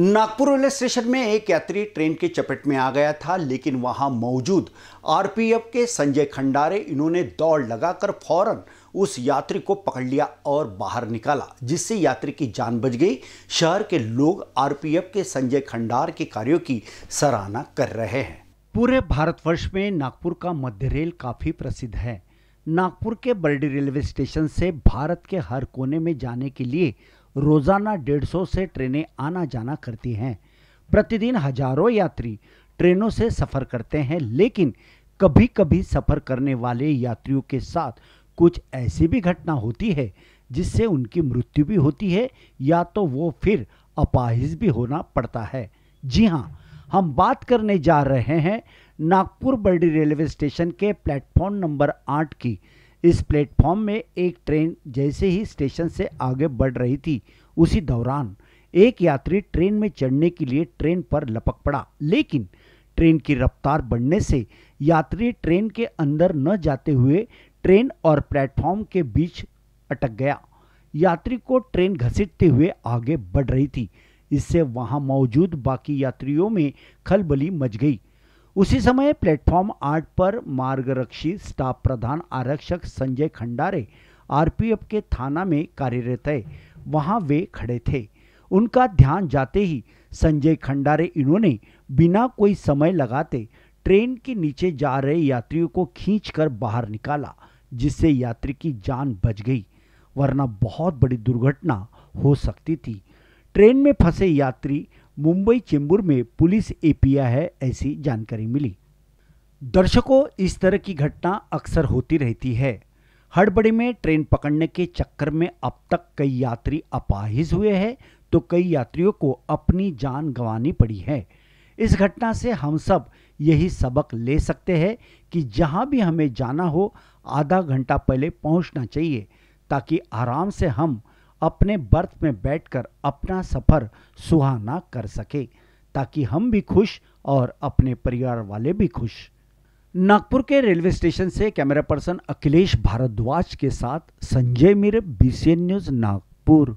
Nagpur railway station में एक यात्री ट्रेन के चपेट में आ गया था लेकिन वहां मौजूद आरपीएफ के संजय खंडारे इन्होंने दौड़ लगाकर फौरन उस यात्री को पकड़ लिया और बाहर निकाला जिससे यात्री की जान बच गई शहर के लोग आरपीएफ के संजय खंडार के कार्यों की सराहना कर रहे हैं पूरे भारतवर्ष में नागपुर का मध्य रेल काफ़ी प्रसिद्ध है नागपुर के बर्डी रेलवे स्टेशन से भारत के हर कोने में जाने के लिए रोजाना 150 से ट्रेनें आना जाना करती हैं प्रतिदिन हजारों यात्री ट्रेनों से सफ़र करते हैं लेकिन कभी कभी सफ़र करने वाले यात्रियों के साथ कुछ ऐसी भी घटना होती है जिससे उनकी मृत्यु भी होती है या तो वो फिर अपाहिज भी होना पड़ता है जी हाँ हम बात करने जा रहे हैं नागपुर बर्डी रेलवे स्टेशन के प्लेटफॉर्म नंबर आठ की इस प्लेटफॉर्म में एक ट्रेन जैसे ही स्टेशन से आगे बढ़ रही थी उसी दौरान एक यात्री ट्रेन में चढ़ने के लिए ट्रेन पर लपक पड़ा लेकिन ट्रेन की रफ्तार बढ़ने से यात्री ट्रेन के अंदर न जाते हुए ट्रेन और प्लेटफॉर्म के बीच अटक गया यात्री को ट्रेन घसीटते हुए आगे बढ़ रही थी इससे वहां मौजूद बाकी यात्रियों में खलबली मच गई उसी समय प्लेटफॉर्म आठ पर मार्गरक्षी स्टाफ प्रधान आरक्षक संजय खंडारे आरपीएफ के थाना में कार्यरत है वहां वे खड़े थे उनका ध्यान जाते ही संजय खंडारे इन्होंने बिना कोई समय लगाते ट्रेन के नीचे जा रहे यात्रियों को खींचकर बाहर निकाला जिससे यात्री की जान बच गई वरना बहुत बड़ी दुर्घटना हो सकती थी ट्रेन में फंसे यात्री मुंबई चेंबूर में पुलिस एपिया है ऐसी जानकारी मिली दर्शकों इस तरह की घटना अक्सर होती रहती है हड़बड़ी में ट्रेन पकड़ने के चक्कर में अब तक कई यात्री अपाहिज हुए हैं तो कई यात्रियों को अपनी जान गंवानी पड़ी है इस घटना से हम सब यही सबक ले सकते हैं कि जहां भी हमें जाना हो आधा घंटा पहले पहुंचना चाहिए ताकि आराम से हम अपने बर्थ में बैठकर अपना सफ़र सुहाना कर सके ताकि हम भी खुश और अपने परिवार वाले भी खुश नागपुर के रेलवे स्टेशन से कैमरा पर्सन अखिलेश भारद्वाज के साथ संजय मीर बीसीएन न्यूज़ नागपुर